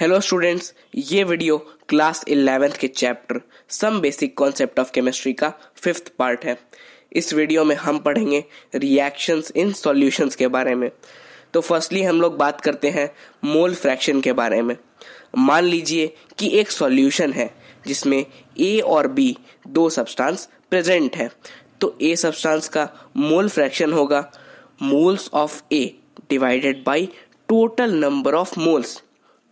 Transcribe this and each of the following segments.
hello students ये वीडियो class eleventh के chapter some basic concept of chemistry का फिफ्थ पार्ट है इस वीडियो में हम पढ़ेंगे रिएक्शंस इन सॉल्यूशंस के बारे में तो फर्स्टली हम लोग बात करते हैं मोल फ्रैक्शन के बारे में मान लीजिए कि एक सॉल्यूशन है जिसमें ए और बी दो सब्सटेंस प्रेजेंट है तो ए सब्सटेंस का मोल फ्रैक्शन होगा moles of A divided by total number of moles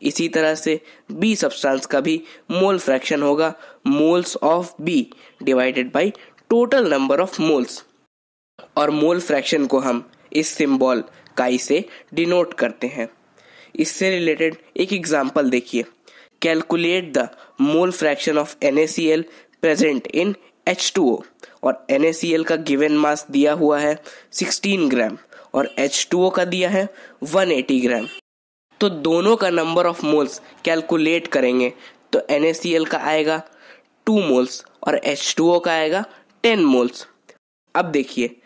इसी तरह से बी सब्सटेंस का भी मोल फ्रैक्शन होगा moles of B divided by total number of moles और मोल फ्रैक्शन को हम इस सिंबल काई से डिनोट करते हैं इससे रिलेटेड एक एग्जाम्पल देखिए calculate the mole fraction of N present in H और एन का गिवन मास दिया हुआ है 16 ग्राम और एच का दिया है 180 ग्राम तो दोनों का नंबर ऑफ मोल्स कैलकुलेट करेंगे तो एन का आएगा टू मोल्स और एच का आएगा टेन मोल्स अब देखिए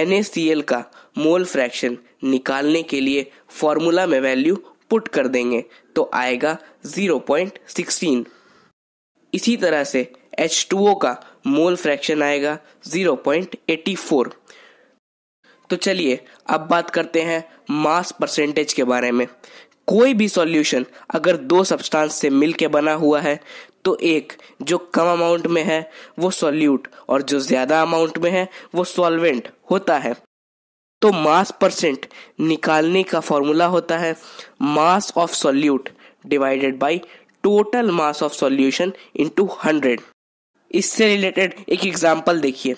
एन का मोल फ्रैक्शन निकालने के लिए फॉर्मूला में वैल्यू पुट कर देंगे तो आएगा 0.16 इसी तरह से H2O का मोल फ्रैक्शन आएगा 0.84 तो चलिए अब बात करते हैं मास परसेंटेज के बारे में कोई भी सॉल्यूशन अगर दो सब्सटेंस से मिल बना हुआ है तो एक जो कम अमाउंट में है वो सॉल्यूट और जो ज़्यादा अमाउंट में है वो सॉल्वेंट होता है तो मास परसेंट निकालने का फॉर्मूला होता है mass of solute divided by total mass of solution into hundred इससे रिलेटेड एक एग्जांपल देखिए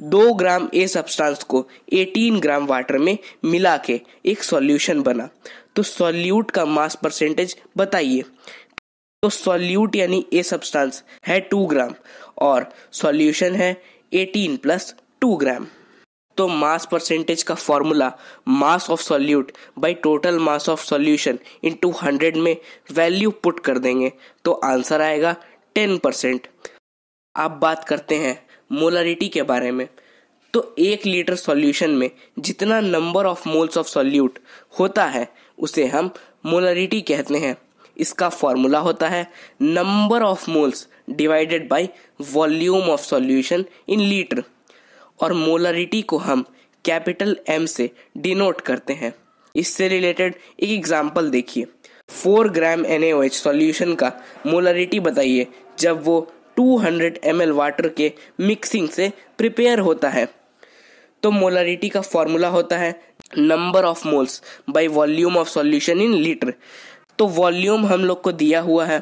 दो ग्राम ए सब्सटेंस को 18 ग्राम वाटर में मिला के एक सॉल्यूशन बना तो सॉल्यूट का मास परसेंटेज बताइए तो सॉल्यूट यानी ए सब्सटेंस है 2 ग्राम और सॉल्यूशन है 18 प्लस 2 ग्राम तो मास परसेंटेज का formula mass of solute by total mass of solution into 100 में वैल्यू पुट कर देंगे तो आंसर आएगा 10 परसेंट अब बात करते हैं मोलारिटी के बारे में तो एक लीटर सॉल्यूशन में जितना number of moles of solute होता है उसे हम मोलारिटी कहते हैं इसका फॉर्मूला होता है number of moles divided by volume of solution in litre और मोलारिटी को हम कैपिटल एम से डिनोट करते हैं इससे रिलेटेड एक एग्जाम्पल देखिए फोर ग्राम एन सॉल्यूशन का मोलारिटी बताइए जब वो 200 ml वाटर के मिक्सिंग से प्रिपेयर होता है तो मोलारिटी का फॉर्मूला होता है number of moles by volume of solution in litre तो वॉल्यूम हम लोग को दिया हुआ है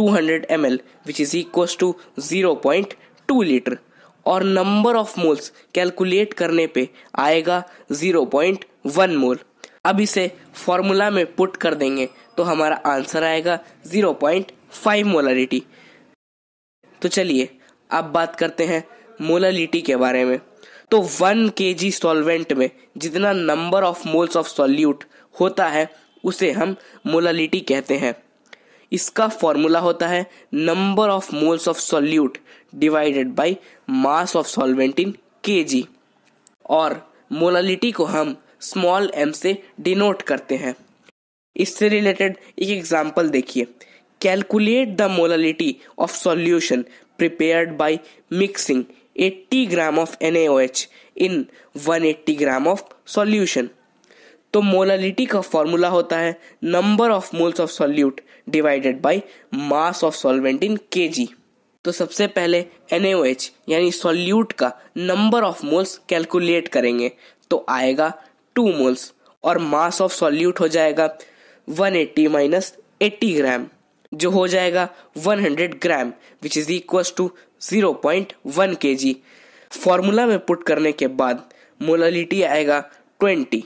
200 hundred M L which is equals to zero point two litre और नंबर ऑफ मोल्स कैलकुलेट करने पे आएगा जीरो पॉइंट वन मोल अब इसे फॉर्मूला में पुट कर देंगे तो हमारा आंसर आएगा जीरो पॉइंट फाइव मोलारिटी तो चलिए अब बात करते हैं मोलालिटी के बारे में तो वन के जी सॉल्वेंट में जितना number of moles of solute होता है उसे हम मोलालिटी कहते हैं इसका फॉर्मूला होता है number of moles of solute divided by mass of solvent in K G और मोलालिटी को हम स्मॉल एम से डिनोट करते हैं इससे रिलेटेड एक एग्जाम्पल देखिए Calculate of solution prepare by mixing eighty gram 80 N H in one 180 gram of solution तो मोलालिटी का फॉर्मूला होता है number of moles of solute divided by mass of solvent in KG तो सबसे पहले H यानी solute का number of moles calculate करेंगे तो आएगा टू मोल्स और मास ऑफ सॉल्यूट हो जाएगा 180 एट्टी माइनस एट्टी ग्राम जो हो जाएगा 100 gram which is equal to 0.1 point G फॉर्मूला में पुट करने के बाद मोलालिटी आएगा 20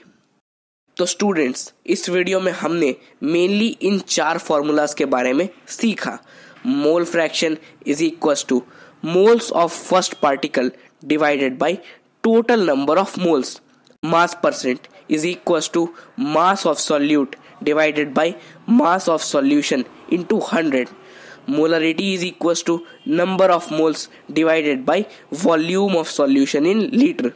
तो स्टूडेंट्स इस वीडियो में हमने मेनली इन चार फॉर्मूलाज के बारे में सीखा mole fraction is equal to moles of first particle divided by total number of moles mass percent is equal to mass of solute divided by mass of solution into 100 molarity is equals to number of moles divided by volume of solution in liter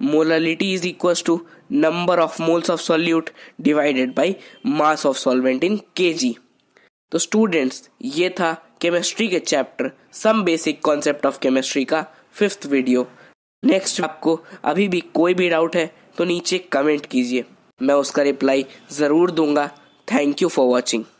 molarity is equals to number of moles of solute divided by mass of solvent in kg तो students ये था chemistry के chapter some basic concept of chemistry का fifth video next आपको अभी भी कोई भी डाउट है तो नीचे कमेंट कीजिए मैं उसका रिप्लाई ज़रूर दूंगा थैंक यू फॉर वॉचिंग